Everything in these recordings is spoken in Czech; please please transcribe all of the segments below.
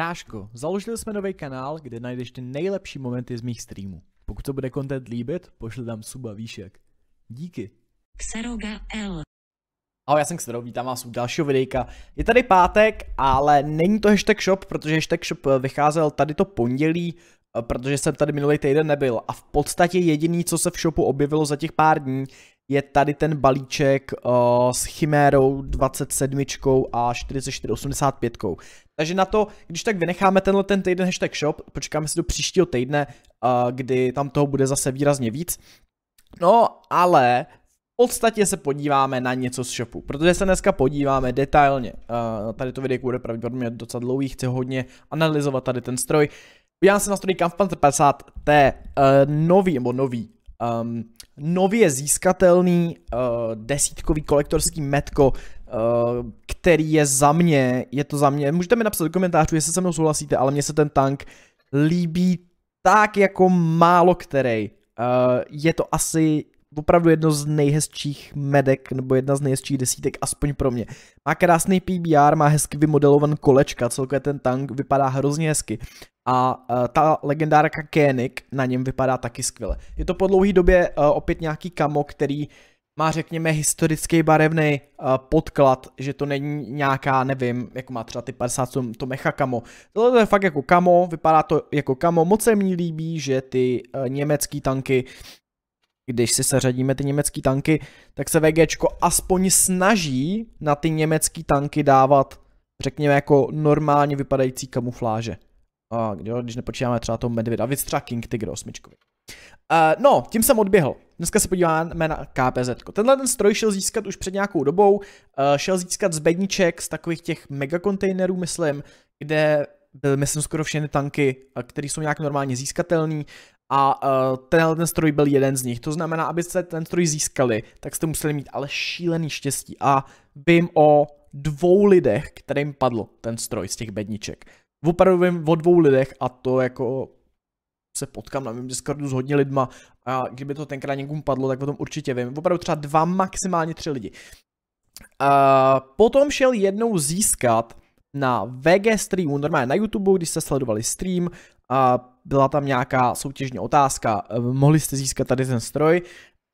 Bráško, založili jsme nový kanál, kde najdeš ty nejlepší momenty z mých streamů. Pokud to bude content líbit, pošli tam suba výšek. Díky. Xeroga L. Ahoj, já jsem Xero, vítám vás u dalšího videjka. Je tady pátek, ale není to hashtag shop, protože hashtag shop eh, vycházel tady to pondělí, eh, protože jsem tady minulý týden nebyl a v podstatě jediný, co se v shopu objevilo za těch pár dní, je tady ten balíček uh, s Chimérou 27 a 4485. Takže na to, když tak vynecháme tenhle ten týden hashtag shop, počkáme si do příštího týdne, uh, kdy tam toho bude zase výrazně víc. No, ale v podstatě se podíváme na něco z shopu, protože se dneska podíváme detailně. Uh, tady to video bude pravděpodobně docela dlouhý, chci hodně analyzovat tady ten stroj. Já se na stroj Kampf 50 T, uh, nový, nebo nový, um, nově získatelný uh, desítkový kolektorský metko, uh, který je za mě, je to za mě, můžete mi napsat do komentářů, jestli se mnou souhlasíte, ale mně se ten tank líbí tak jako málo který. Uh, je to asi opravdu jedno z nejhezčích medek, nebo jedna z nejhezčích desítek, aspoň pro mě. Má krásný PBR, má hezky vymodelovan kolečka, celkově ten tank vypadá hrozně hezky a uh, ta legendárka Kénik na něm vypadá taky skvěle. Je to po dlouhé době uh, opět nějaký kamo, který má řekněme historický barevný uh, podklad, že to není nějaká, nevím, jako má třeba ty 50 to mecha kamo. Tohle to je fakt jako kamo, vypadá to jako kamo, moc se mi líbí, že ty uh, německé tanky když si seřadíme ty německé tanky, tak se VGčko aspoň snaží na ty německé tanky dávat, řekněme, jako normálně vypadající kamufláže. A, jo, když nepočítáme třeba toho medvěda, víc třeba King Tiger osmičkovi. Uh, eh, no, tím jsem odběhl. Dneska se podíváme na KPZ. Tenhle ten stroj šel získat už před nějakou dobou, uh, šel získat z bedniček, z takových těch megakontejnerů, myslím, kde byly, myslím, skoro všechny tanky, eh, které jsou nějak normálně získatelné a uh, tenhle ten stroj byl jeden z nich. To znamená, abyste ten stroj získali, tak jste museli mít ale šílený štěstí a vím o dvou lidech, kterým padl ten stroj z těch bedniček opravdu vím o dvou lidech a to jako se potkám na mém Discordu s hodně lidma a kdyby to tenkrát někomu padlo, tak o tom určitě vím. Opravdu třeba dva, maximálně tři lidi. A potom šel jednou získat na VG streamu, normálně na YouTube, když jste sledovali stream, a byla tam nějaká soutěžní otázka, e, mohli jste získat tady ten stroj.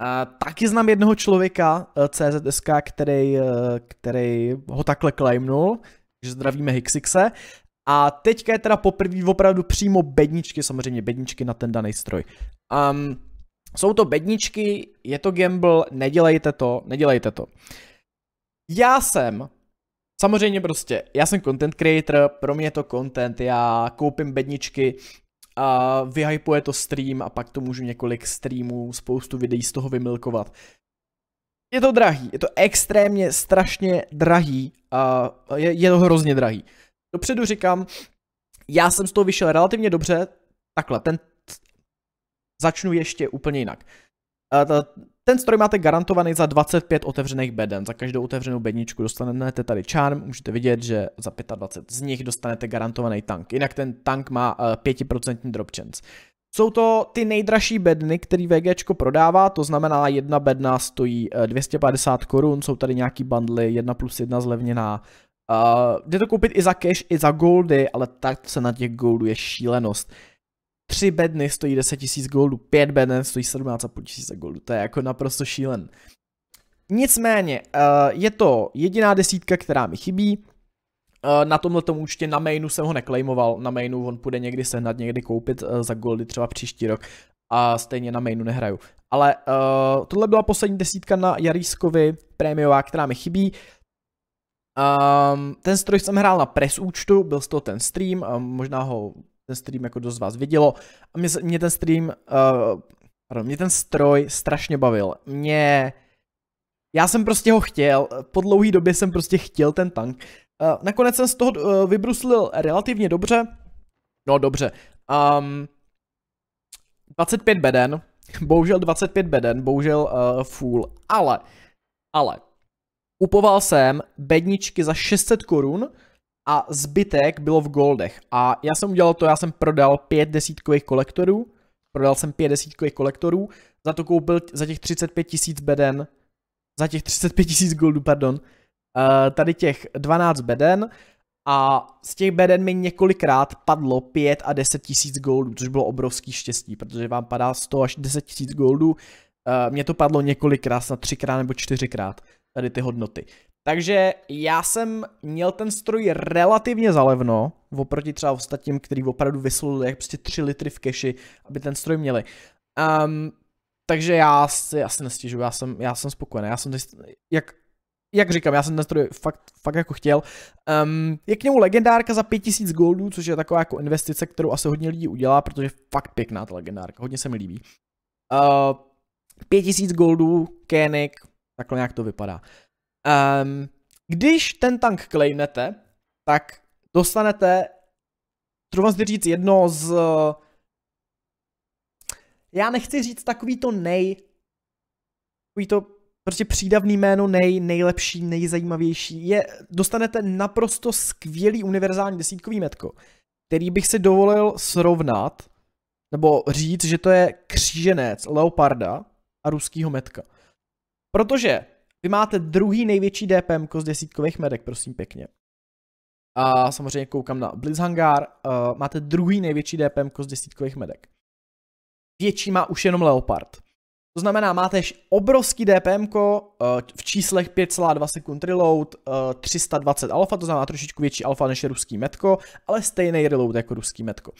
A taky znám jednoho člověka e, CZSK, který, e, který ho takhle klejmnul, že zdravíme Hixixe. A teďka je teda poprvé opravdu přímo bedničky, samozřejmě bedničky na ten daný stroj. Um, jsou to bedničky, je to gamble, nedělejte to, nedělejte to. Já jsem, samozřejmě prostě, já jsem content creator, pro mě je to content, já koupím bedničky, a vyhypuje to stream a pak to můžu několik streamů, spoustu videí z toho vymilkovat. Je to drahý, je to extrémně strašně drahý, a je, je to hrozně drahý dopředu říkám, já jsem z toho vyšel relativně dobře, takhle, ten začnu ještě úplně jinak. Eh, ten stroj máte garantovaný za 25 otevřených beden. Za každou otevřenou bedničku dostanete tady charm. Můžete vidět, že za 25 z nich dostanete garantovaný tank. Jinak ten tank má 5% eh, drop chance. Jsou to ty nejdražší bedny, který VGčko prodává, to znamená jedna bedna stojí 250 eh, korun, jsou tady nějaký bundly, jedna plus jedna zlevněná, Uh, jde to koupit i za cash, i za goldy, ale ta cena těch goldů je šílenost. Tři bedny stojí 10 000 goldů, pět bedny stojí 17,5 tisíce goldů, to je jako naprosto šílen. Nicméně, uh, je to jediná desítka, která mi chybí, eh, na tomhle účtě na mainu jsem ho neklejmoval, na mainu on půjde někdy sehnat, někdy koupit za goldy třeba příští rok a stejně na mainu nehraju. Ale uh, tohle byla poslední desítka na Jarískovi, prémiová, která mi chybí. Um, ten stroj jsem hrál na press účtu, byl z toho ten stream, um, možná ho ten stream jako dost z vás vidělo. A mě, mě ten stream, uh, pardon, mě ten stroj strašně bavil. Mě, já jsem prostě ho chtěl, po dlouhý době jsem prostě chtěl ten tank. Uh, nakonec jsem z toho uh, vybruslil relativně dobře, no dobře, um, ehm, 25 beden, bohužel 25 beden, bohužel uh, full, ale, ale, Kupoval jsem bedničky za 600 korun a zbytek bylo v goldech. A já jsem udělal to, já jsem prodal pět desítkových kolektorů, prodal jsem pět desítkových kolektorů, za to koupil za těch 35 tisíc beden, za těch 35 tisíc goldů, pardon, eh, tady těch 12 beden a z těch beden mi několikrát padlo 5 a 10 tisíc goldů, což bylo obrovský štěstí, protože vám padá 100 až 10 tisíc goldů, eh, mně to padlo několikrát, na třikrát nebo čtyřikrát tady ty hodnoty. Takže já jsem měl ten stroj relativně zalevno, oproti třeba ostatním, který opravdu vyslul jak prostě 3 litry v keši, aby ten stroj měli. Um, takže já si asi nestěžu, já jsem, já jsem spokojený, já jsem tady, jak, jak říkám, já jsem ten stroj fakt, fakt jako chtěl. Um, je k němu legendárka za 5000 goldů, což je taková jako investice, kterou asi hodně lidí udělá, protože je fakt pěkná ta legendárka, hodně se mi líbí. Uh, ehm, 5000 goldů, Koenig, Takhle nějak to vypadá. Um, když ten tank claimnete, tak dostanete, troufám si říct, jedno z... Já nechci říct takový to nej... Takový to prostě přídavný jméno nej, nejlepší, nejzajímavější. Je, dostanete naprosto skvělý univerzální desítkový metko, který bych si dovolil srovnat, nebo říct, že to je kříženec leoparda a ruskýho metka. Protože vy máte druhý největší DPM z desítkových medek, prosím pěkně. A samozřejmě koukám na Blitzhangar, uh, eh, máte druhý největší DPM z desítkových medek. Větší má už jenom Leopard. To znamená, máte obrovský DPM uh, eh, v číslech 5,2 sekund reload, uh, eh, 320 alfa, to znamená trošičku větší alfa než je ruský metko, ale stejný reload jako ruský metko.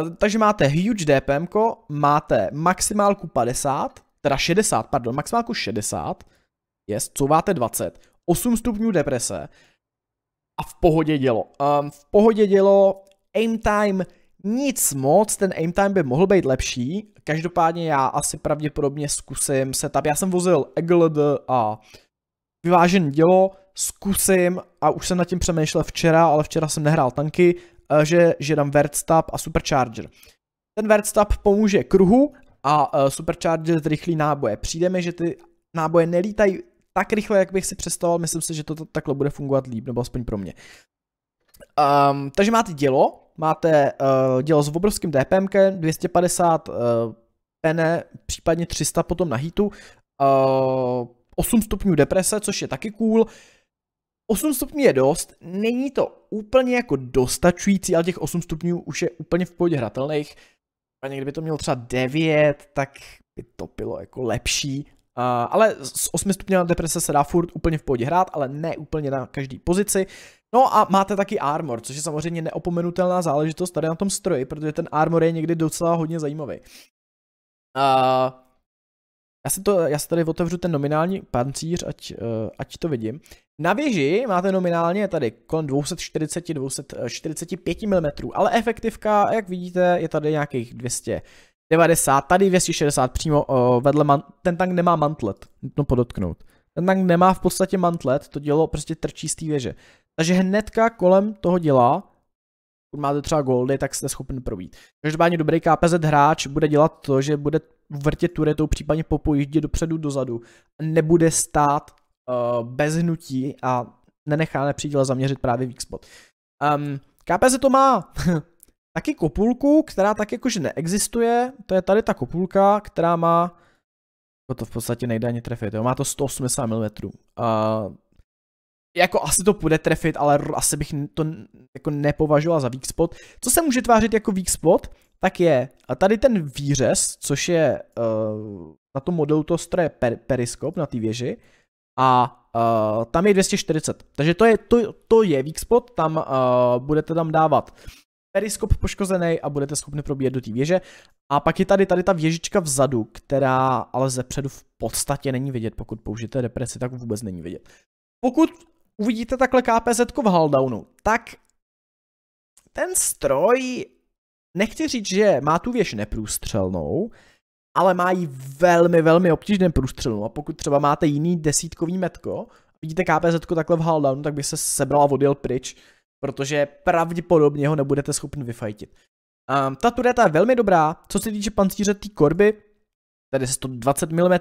Uh, takže máte huge DPM, máte maximálku 50, teda 60, pardon, maximálku 60, co couváte 20, 8 stupňů deprese a v pohodě dělo. Um, v pohodě dělo, aim time nic moc, ten aim time by mohl být lepší, každopádně já asi pravděpodobně zkusím setup, já jsem vozil EGLD a vyvážen dělo, zkusím, a už jsem nad tím přemýšlel včera, ale včera jsem nehrál tanky, eh, že, že dám Vertstab a Supercharger. Ten Vertstab pomůže kruhu a uh, Supercharger rychlý náboje. Přijde mi, že ty náboje nelítají tak rychle, jak bych si představoval, myslím si, že to, takhle bude fungovat líp, nebo aspoň pro mě. Um, takže máte dělo, máte uh, dělo s obrovským DPM, 250 uh, pene, případně 300 potom na hitu, uh, eh, 8 stupňů deprese, což je taky cool. 8 stupňů je dost, není to úplně jako dostačující, ale těch 8 stupňů už je úplně v pohodě hratelných. Uh, případně kdyby to mělo třeba 9, tak by to bylo jako lepší. Uh, ale s 8 stupňová deprese se dá furt úplně v pohodě hrát, ale ne úplně na každý pozici. No a máte taky armor, což je samozřejmě neopomenutelná záležitost tady na tom stroji, protože ten armor je někdy docela hodně zajímavý. Uh, já si, to, já si tady otevřu ten nominální pancíř, ať, eh, ať to vidím. Na věži máte nominálně tady kolem 240-245 eh, mm, ale efektivka, jak vidíte, je tady nějakých 200. 90, tady 260 přímo uh, vedle, man- ten tank nemá mantlet, nutno podotknout. Ten tank nemá v podstatě mantlet, to dělo prostě trčí z té věže. Takže hnedka kolem toho dělá, pokud máte třeba goldy, tak jste schopen probít. Každopádně dobrý KPZ hráč bude dělat to, že bude vrtět turetou, případně pojíždě dopředu, dozadu. Nebude stát uh, bez hnutí a nenechá nepřítel zaměřit právě weak spot. Um, ehm, KPZ to má taky kopulku, která tak jakože neexistuje. To je tady ta kopulka, která má to v podstatě nejde ani trefit, jo. má to 180 mm. Uh, jako asi to půjde trefit, ale asi bych to jako nepovažoval za weak spot. Co se může tvářit jako weak spot, tak je tady ten výřez, což je uh, na tom modelu to stroje per, periskop na té věži a uh, tam je 240. Takže to je, to, to je weak spot, tam uh, budete tam dávat periskop poškozený a budete schopni probíjet do té věže. A pak je tady tady ta věžička vzadu, která ale ze předu v podstatě není vidět, pokud použijete depresi, tak vůbec není vidět. Pokud uvidíte takhle KPZ v Haldownu, tak ten stroj, nechci říct, že má tu věž neprůstřelnou, ale má ji velmi, velmi obtížně průstřelnou. A pokud třeba máte jiný desítkový metko, vidíte KPZ takhle v Haldownu, tak by se sebral a odjel pryč, protože pravděpodobně ho nebudete schopni vyfajtit. Um, ta tureta je velmi dobrá, co se týče pancíře té korby, tady 120 mm,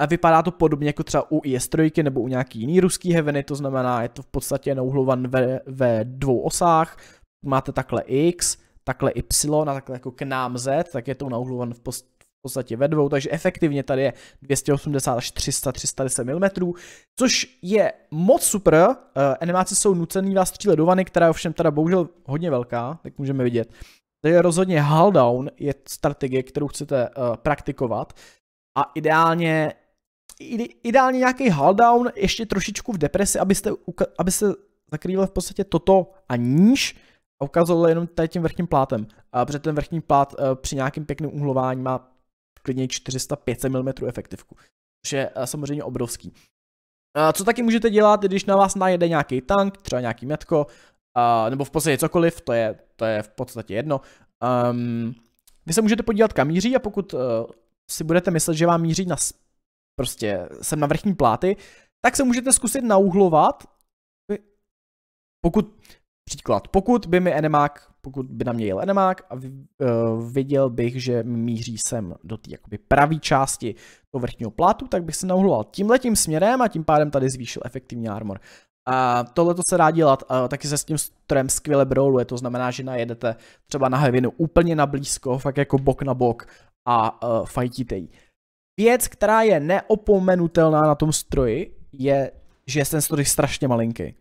a vypadá to podobně jako třeba u IS-3 nebo u nějaký jiný ruský heaveny, to znamená, je to v podstatě nouhlovan ve, ve dvou osách, máte takhle X, takhle Y a takhle jako k nám Z, tak je to nouhlovan v, post, v podstatě ve dvou, takže efektivně tady je 280 až 300, 310 mm, což je moc super, uh, eh, animace jsou nucený vás střílet do vany, která je ovšem teda bohužel hodně velká, tak můžeme vidět. Takže rozhodně hull down je strategie, kterou chcete uh, praktikovat a ideálně ideálně nějaký down, ještě trošičku v depresi, abyste, abyste zakrývali v podstatě toto a níž a ukázalo jenom tady tím vrchním plátem. A protože ten vrchní plát eh, při nějakém pěkném uhlování má klidně 400-500 mm efektivku, což je eh, samozřejmě obrovský. A co taky můžete dělat, když na vás najede nějaký tank, třeba nějaký metko, a, nebo v podstatě cokoliv, to je, to je v podstatě jedno. Um, vy se můžete podívat, kam míří a pokud uh, si budete myslet, že vám míří na prostě jsem na vrchní pláty, tak se můžete zkusit nauhlovat. Pokud, příklad, pokud by mi enemák, pokud by na mě jel enemák a eh, viděl bych, že míří sem do té jakoby pravý části toho vrchního plátu, tak bych se nauhloval tímhletím směrem a tím pádem tady zvýšil efektivní armor. A tohle to se dá dělat, a eh, taky se s tím strojem skvěle brouluje, to znamená, že najedete třeba na hevinu úplně na blízko, fakt jako bok na bok a a eh, fajtíte ji. Věc, která je neopomenutelná na tom stroji, je, že je ten stroj strašně malinký.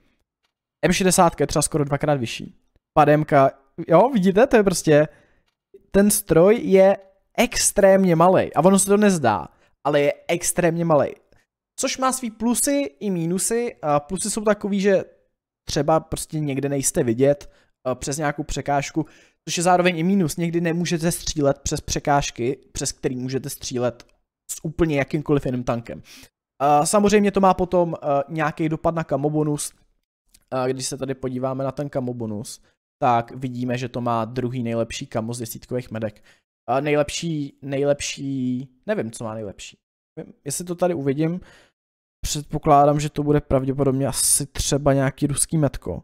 M60 je třeba skoro dvakrát vyšší. Pademka, jo, vidíte, to je prostě, ten stroj je extrémně malý. A ono se to nezdá, ale je extrémně malý. Což má svý plusy i mínusy. A plusy jsou takový, že třeba prostě někde nejste vidět eh, přes nějakou překážku, což je zároveň i mínus. Někdy nemůžete střílet přes překážky, přes který můžete střílet s úplně jakýmkoliv jiným tankem. Uh, samozřejmě to má potom uh, nějaký dopad na kamobonus. Uh, když se tady podíváme na ten kamobonus, tak vidíme, že to má druhý nejlepší kamo z desítkových medek. Uh, nejlepší, nejlepší, nevím, co má nejlepší. Nevím, jestli to tady uvidím, předpokládám, že to bude pravděpodobně asi třeba nějaký ruský metko.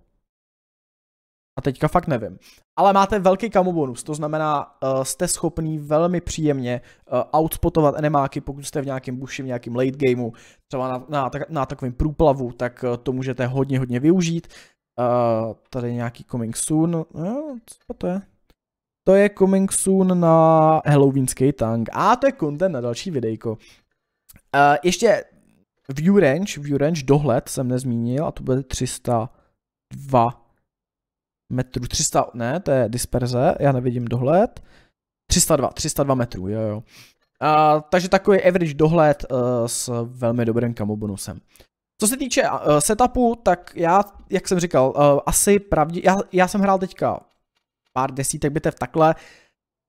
A teďka fakt nevím. Ale máte velký kamu bonus, to znamená, uh, jste schopný velmi příjemně uh, outspotovat enemáky, pokud jste v nějakém buši, v nějakém late gameu, třeba na, na, na takovém průplavu, tak uh, to můžete hodně, hodně využít. Uh, tady nějaký coming soon, no, co to je? To je coming soon na Halloweenský tank. A to je content na další videjko. Uh, ještě view range, view range dohled jsem nezmínil a to bude 302 metrů, 300, ne, to je disperze, já nevidím dohled, 302, 302 metrů, jo jo. A, takže takový average dohled uh, s velmi dobrým kamo bonusem. Co se týče uh, setupu, tak já, jak jsem říkal, uh, asi pravdě, já, já jsem hrál teďka pár desítek bitev takhle,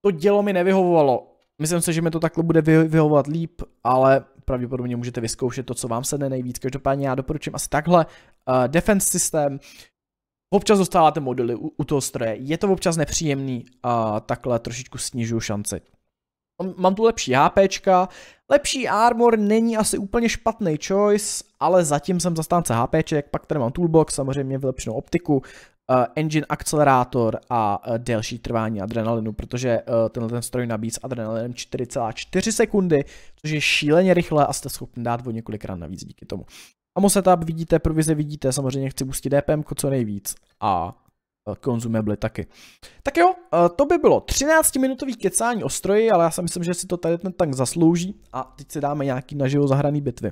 to dělo mi nevyhovovalo. Myslím si, že mi to takhle bude vy, vyhovovat líp, ale pravděpodobně můžete vyzkoušet to, co vám se nejvíc. Každopádně já doporučím asi takhle uh, defense systém, Občas dostáváte modely u, u toho stroje, je to občas nepříjemný a takhle trošičku snižuju šanci. Mám tu lepší HPčka, lepší armor není asi úplně špatný choice, ale zatím jsem zastánce HPček, pak tady mám toolbox, samozřejmě vylepšenou optiku, uh, engine akcelerátor a uh, delší trvání adrenalinu, protože uh, tenhle ten stroj nabíjí s adrenalinem 4,4 sekundy, což je šíleně rychle a jste schopni dát o několik ran navíc díky tomu. A moc setup vidíte, provize vidíte, samozřejmě chci pustit DPM e co nejvíc a konzumably eh, taky. Tak jo, eh, to by bylo 13-minutový kecání o stroji, ale já si myslím, že si to tady ten tank zaslouží a teď si dáme nějaký naživo zahraný bitvy.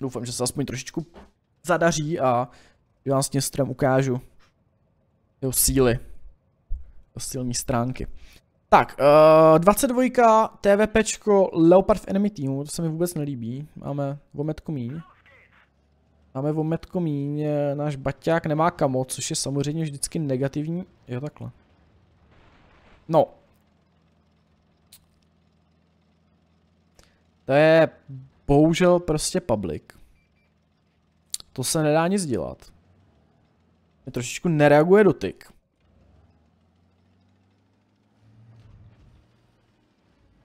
Doufám, že se aspoň trošičku zadaří a já vlastně strem ukážu jeho síly, jeho silní stránky. Tak, uh, 22, TVPčko, Leopard v enemy týmu, to se mi vůbec nelíbí, máme vometku míň. Máme o metko míň, eh, náš baťák nemá kamo, což je samozřejmě vždycky negativní. Jo takhle. No. To je bohužel prostě public. To se nedá nic dělat. Mě trošičku nereaguje dotyk.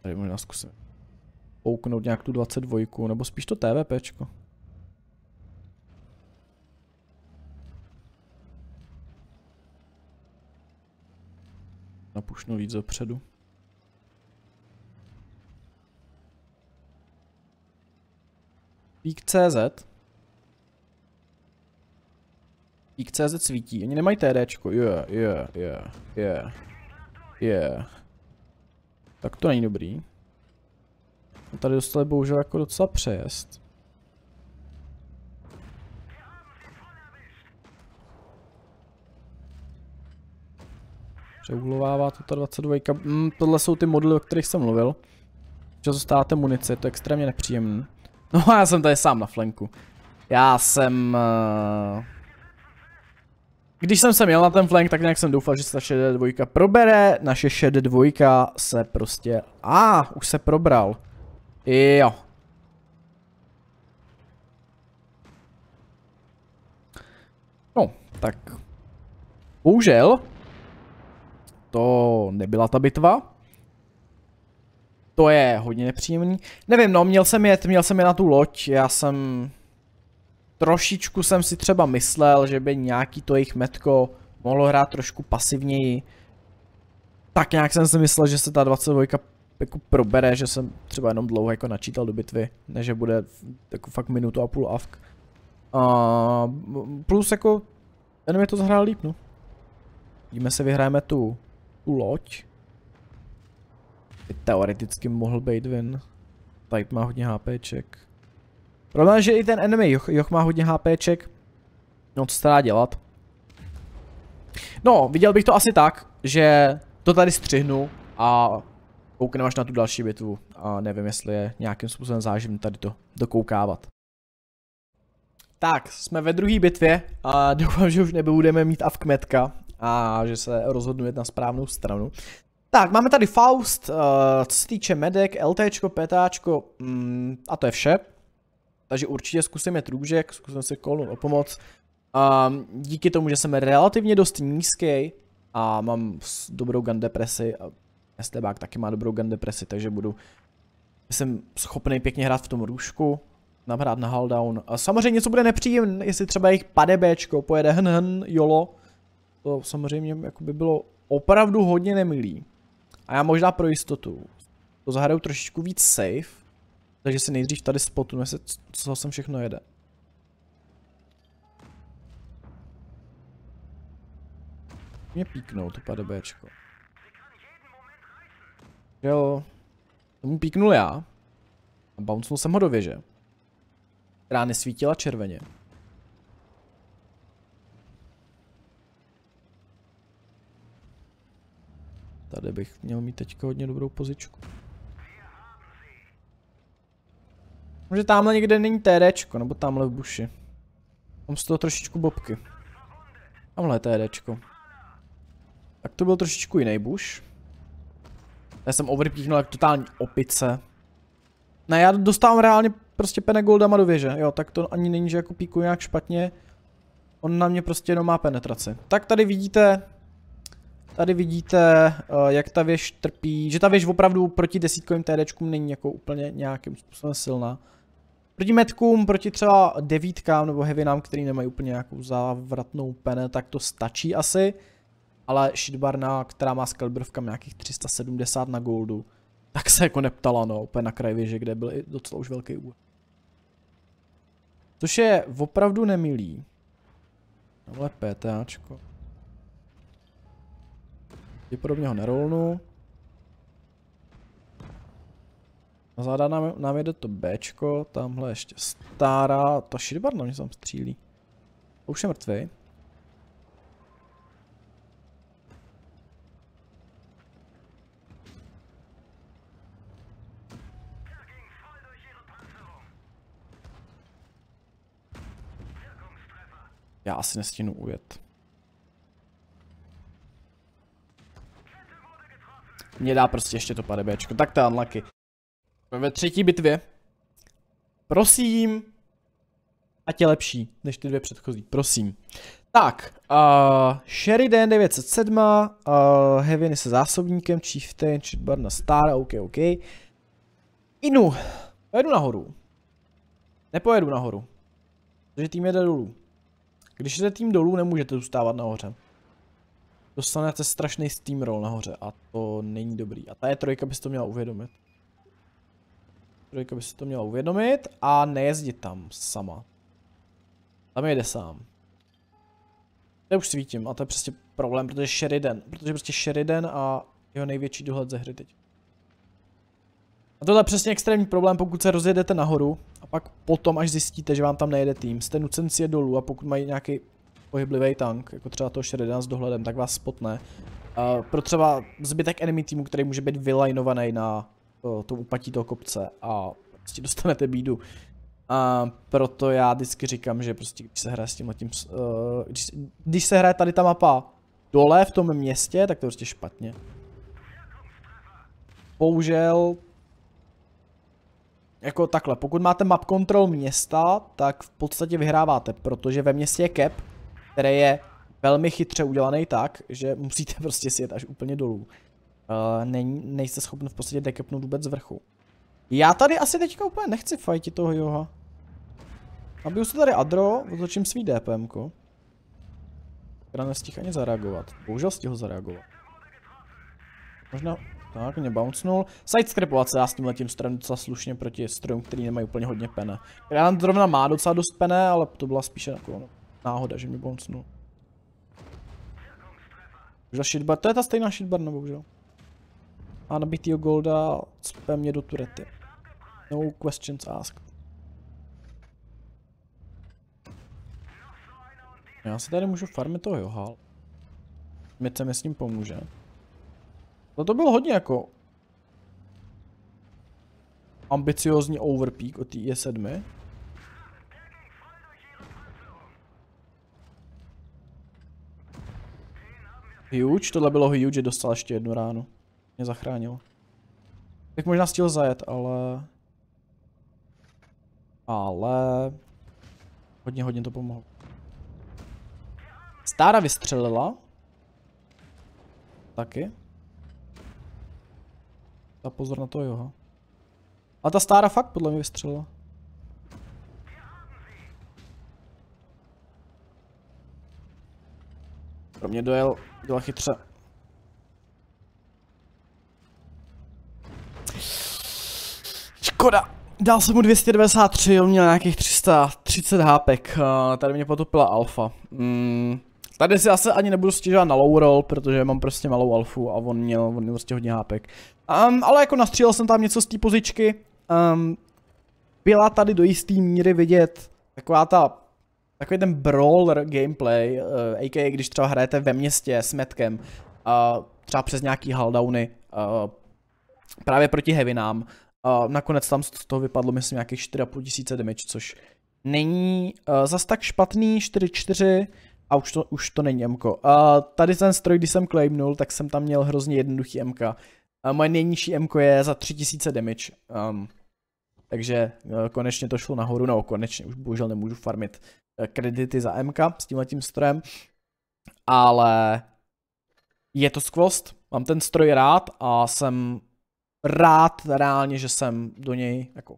Tady možná zkusím pouknout nějak tu 22, nebo spíš to TVPčko. napušnu víc dopředu. Peak.cz Peak.cz svítí, oni nemají TDčko, je, je, je, je, je. Tak to není dobrý. A tady dostali bohužel jako docela přejezd. Přeuhlovává to ta 22. Mm, tohle jsou ty modely, o kterých jsem mluvil. Že zůstáváte munici, je to je extrémně nepříjemné. No a já jsem tady sám na flanku. Já jsem... Uh... Když jsem se měl na ten flank, tak nějak jsem doufal, že se ta šedé dvojka probere. Naše šedé dvojka se prostě... A, ah, už se probral. Jo. No, tak... Bohužel, to nebyla ta bitva. To je hodně nepříjemný. Nevím, no, měl jsem jet, měl jsem je na tu loď, já jsem... Trošičku jsem si třeba myslel, že by nějaký to jejich metko mohlo hrát trošku pasivněji. Tak nějak jsem si myslel, že se ta 22 jako probere, že jsem třeba jenom dlouho jako načítal do bitvy, než bude jako fakt minutu a půl avk. A plus jako, jenom je to zahrál líp, no. Vidíme se, vyhrajeme tu loď. teoreticky mohl být ven. Type má hodně HPček. Problém že i ten enemy Joch, Joch má hodně HPček. No co se dá dělat? No, viděl bych to asi tak, že to tady střihnu a koukneme až na tu další bitvu. A nevím, jestli je nějakým způsobem záživný tady to dokoukávat. Tak, jsme ve druhé bitvě a doufám, že už nebudeme mít avkmetka, a že se rozhodnu jít na správnou stranu. Tak, máme tady Faust, uh, co se týče medek, LTčko, PTAčko mm, a to je vše. Takže určitě zkusíme trůžek, zkusím si kolu o pomoc. Um, díky tomu, že jsem relativně dost nízký a mám dobrou gun depresi, a Estebák taky má dobrou gun depresi, takže budu jsem schopný pěkně hrát v tom růžku, nahrát na halldown. samozřejmě, co bude nepříjemné, jestli třeba jejich padebečko pojede hn hn, jolo, to samozřejmě by bylo opravdu hodně nemilý. A já možná pro jistotu to zahraju trošičku víc safe, takže si nejdřív tady spotu. se, co sem všechno jede. Mě píknou to PDBčko. Jo. mu píknul já. A bouncnul jsem ho do věže. Která nesvítila červeně. Tady bych měl mít teďka hodně dobrou pozičku. Může tamhle někde není TDčko, nebo tamhle v buši. Mám z toho trošičku bobky. Tamhle TDčko. Tak to byl trošičku jiný buš. Já jsem overpíchnul jak totální opice. Ne, já dostávám reálně prostě pene goldama do věže, jo, tak to ani není, že jako píku nějak špatně. On na mě prostě jenom má penetraci. Tak tady vidíte Tady vidíte, eh, jak ta věž trpí, že ta věž opravdu proti desítkovým TDčkům není jako úplně nějakým způsobem silná. Proti metkům, proti třeba devítkám nebo heavinám, který nemají úplně nějakou závratnou pene, tak to stačí asi. Ale shitbarna, která má s kalibrovkami nějakých 370 na goldu, tak se jako neptala no, úplně na kraj věže, kde byl i docela už velký úvod. Což je opravdu nemilý. Tohle PTAčko. Pravděpodobně ho nerolnu. Na záda nám, nám jede to Bčko, tamhle ještě stará, ta širbar na mě tam střílí. už je mrtvý. Já asi nestínu ujet. Mě dá prostě ještě to padebečko. Tak to je unlucky. Ve třetí bitvě. Prosím. Ať je lepší než ty dvě předchozí. Prosím. Tak, uh, Sheridan 907, uh, Heaven se zásobníkem, Chieftain, na Star, OK, OK. Inu, pojedu nahoru. Nepojedu nahoru. Protože tým jede dolů. Když jde tým dolů, nemůžete zůstávat nahoře dostanete strašný steamroll nahoře a to není dobrý. A ta je trojka, by si to měla uvědomit. E trojka by si to měla uvědomit a nejezdit tam sama. Tam jede sám. To už svítím a to je prostě problém, protože Sheridan, protože prostě Sheridan a jeho největší dohled ze hry teď. A tohle je přesně extrémní problém, pokud se rozjedete nahoru a pak potom, až zjistíte, že vám tam nejede tým, jste nucen si je dolů a pokud mají nějaký pohyblivý tank, jako třeba toho Sheridan s dohledem, tak vás spotne. Uh, pro třeba zbytek enemy týmu, který může být vylajnovaný na uh, tom upatí toho kopce a prostě dostanete bídu. A proto já vždycky říkám, že prostě když se hraje s tím uh, když, když se hraje tady ta mapa dole v tom městě, tak to je prostě špatně. Bohužel, jako takhle, pokud máte map control města, tak v podstatě vyhráváte, protože ve městě je cap, který je velmi chytře udělaný tak, že musíte prostě sjet až úplně dolů. Uh, eh, není, nejste schopni v podstatě dekepnout vůbec z vrchu. Já tady asi teďka úplně nechci fajti toho Joha. Nabiju se tady Adro, otočím svý -ko. Která nestih ani zareagovat. Bohužel stihl zareagovat. Možná... Tak, mě bouncnul. Sidescrapovat se já s tím letím strojem docela slušně proti strojům, který nemají úplně hodně pene. Která zrovna má docela dost pene, ale to byla spíše na kolonu. Náhoda, že mi bouncnul. Už za shitbar, to je ta stejná už bohužel. A nabitýho golda cpe mě do turety. No questions asked. Já si tady můžu farmit toho Johal. Mice mi s ním pomůže. No to bylo hodně jako ambiciozní overpeak od té 7 e Huge, tohle bylo huge, dostal ještě jednu ránu. Mě zachránil. Tak možná stihl zajet, ale... Ale... Hodně, hodně to pomohlo. Stára vystřelila. Taky. A pozor na to, jo. A ta stára fakt podle mě vystřelila. Pro mě dojel, byla chytře. Škoda. Dal jsem mu 293, on měl nějakých 330 hápek. Eh, tady mě potopila alfa. Mm. Tady si asi ani nebudu stěžovat na low roll, protože mám prostě malou alfu a on měl, on měl prostě hodně hápek. Um, ale jako nastřílel jsem tam něco z té pozičky. Um, byla tady do jisté míry vidět taková ta takový ten brawler gameplay, uh, eh, a.k.a. když třeba hrajete ve městě s metkem, uh, třeba přes nějaký haldauny, uh, eh, právě proti heavinám. Uh, nakonec tam z toho vypadlo myslím nějakých 4,5 tisíce damage, což není uh, zas tak špatný, 4,4 a už to, už to není mko. Uh, tady ten stroj, když jsem claimnul, tak jsem tam měl hrozně jednoduchý MK. Uh, moje nejnižší MK je za 3000 damage. Um, takže uh, konečně to šlo nahoru, no konečně, už bohužel nemůžu farmit Eh, kredity za MK s tímhle tím strojem, ale je to skvost, mám ten stroj rád a jsem rád reálně, že jsem do něj jako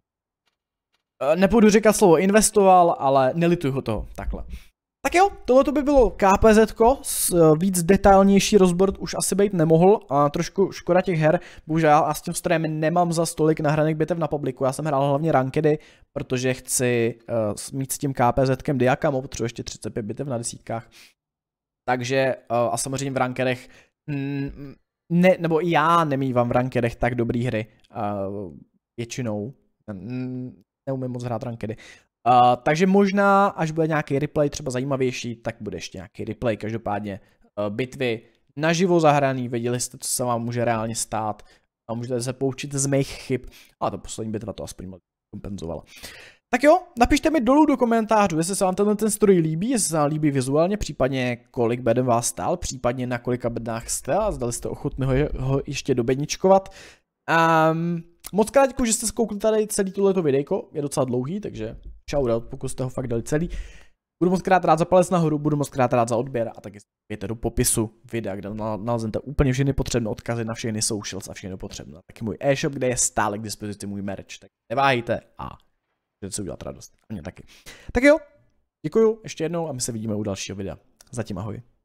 eh, nepůjdu říkat slovo investoval, ale nelituju ho toho, takhle. Tak jo, tohle to by bylo KPZ, eh, víc detailnější rozbor už asi být nemohl a trošku škoda těch her, bohužel a s tím strojem nemám za stolik nahraných bitev na publiku, já jsem hrál hlavně rankedy, protože chci uh, mít s tím KPZ Diakamo, potřebuji ještě 35 bitev na desítkách. Takže uh, a samozřejmě v rankedech mm, ne, nebo já nemývám v rankedech tak dobrý hry uh, většinou. Mm, neumím moc hrát rankedy. Uh, takže možná, až bude nějaký replay třeba zajímavější, tak bude ještě nějaký replay. Každopádně uh, bitvy naživo zahraný, věděli jste, co se vám může reálně stát a můžete se poučit z mých chyb. A to poslední bitva to aspoň kompenzovala. Tak jo, napište mi dolů do komentářů, jestli se vám tenhle ten stroj líbí, jestli se vám líbí vizuálně, případně kolik beden vás stál, případně na kolika bednách jste a zdali jste ochotný ho, je, ho ještě dobedničkovat. Um, Moc krát děkuji, že jste zkoukli tady celý tohleto videjko, je docela dlouhý, takže shoutout, pokud jste ho fakt dali celý. Budu moc krát rád za palec nahoru, budu moc krát rád za odběr a taky zpěte do popisu videa, kde naleznete úplně všechny potřebné odkazy na všechny socials a všechny potřebné. Taky můj e-shop, kde je stále k dispozici můj merch, tak neváhejte a můžete si udělat radost. A mě taky. Tak jo, děkuju ještě jednou a my se vidíme u dalšího videa. Zatím ahoj.